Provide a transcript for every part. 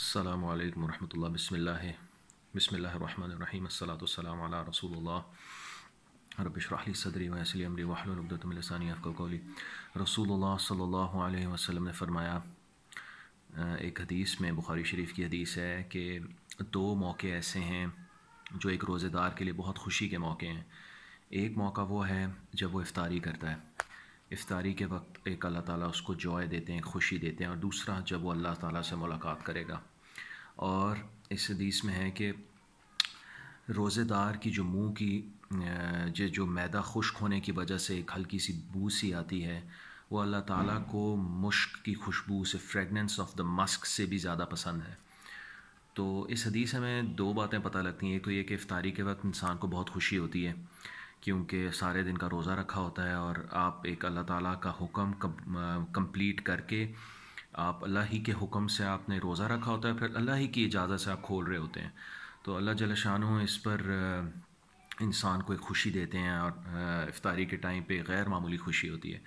السلام علیکم ورحمۃ اللہ بسم اللہ بسم اللہ الرحمن الرحیم وسلّۃ والسلام علیہ رسول اللہ صدری افق قولی رسول اللہ صلی اللہ علیہ وسلم نے فرمایا ایک حدیث میں بخاری شریف کی حدیث ہے کہ دو موقع ایسے ہیں جو ایک روزے دار کے لیے بہت خوشی کے موقع ہیں ایک موقع وہ ہے جب وہ افطاری کرتا ہے افطاری کے وقت ایک اللہ تعالیٰ اس کو جوائے دیتے ہیں خوشی دیتے ہیں اور دوسرا جب وہ اللہ تعالیٰ سے ملاقات کرے گا اور اس حدیث میں ہے کہ روزے دار کی جو منہ کی جو میدا خشک ہونے کی وجہ سے ایک ہلکی سی بو سی آتی ہے وہ اللہ تعالیٰ کو مشق کی خوشبو سے فریگننس آف دا مسک سے بھی زیادہ پسند ہے تو اس حدیث ہمیں دو باتیں پتہ لگتی ہیں ایک تو یہ کہ افطاری کے وقت انسان کو بہت خوشی ہوتی ہے کیونکہ سارے دن کا روزہ رکھا ہوتا ہے اور آپ ایک اللہ تعالیٰ کا حکم کمپلیٹ کر کے آپ اللہ ہی کے حکم سے آپ نے روزہ رکھا ہوتا ہے پھر اللہ ہی کی اجازت سے آپ کھول رہے ہوتے ہیں تو اللہ جل شانہ اس پر انسان کو ایک خوشی دیتے ہیں اور افطاری کے ٹائم پہ غیر معمولی خوشی ہوتی ہے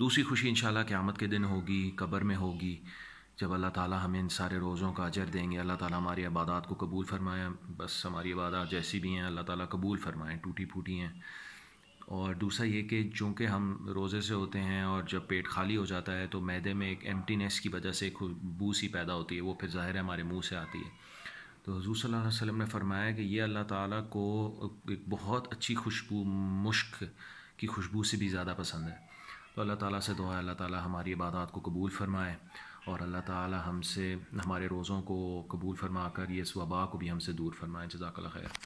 دوسری خوشی انشاءاللہ قیامت کے دن ہوگی قبر میں ہوگی جب اللہ تعالیٰ ہمیں ان سارے روزوں کا اجر دیں گے اللہ تعالیٰ ہماری عبادات کو قبول فرمایا بس ہماری عبادات جیسی بھی ہیں اللہ تعالیٰ قبول فرمائیں ٹوٹی پھوٹی ہیں اور دوسرا یہ کہ چونکہ ہم روزے سے ہوتے ہیں اور جب پیٹ خالی ہو جاتا ہے تو معدے میں ایک ایمٹی نیس کی وجہ سے بو سی پیدا ہوتی ہے وہ پھر ظاہر ہے ہمارے منہ سے آتی ہے تو حضور صلی اللہ علیہ وسلم نے فرمایا کہ یہ اللہ تعالیٰ کو ایک بہت اچھی خوشبو مشک کی خوشبو سے بھی زیادہ پسند ہے تو اللہ تعالیٰ سے دعا ہے اللہ تعالیٰ ہماری عبادات کو قبول فرمائے اور اللہ تعالی ہم سے ہمارے روزوں کو قبول فرما کر یہ اس وبا کو بھی ہم سے دور فرمائیں جزاک اللہ خیر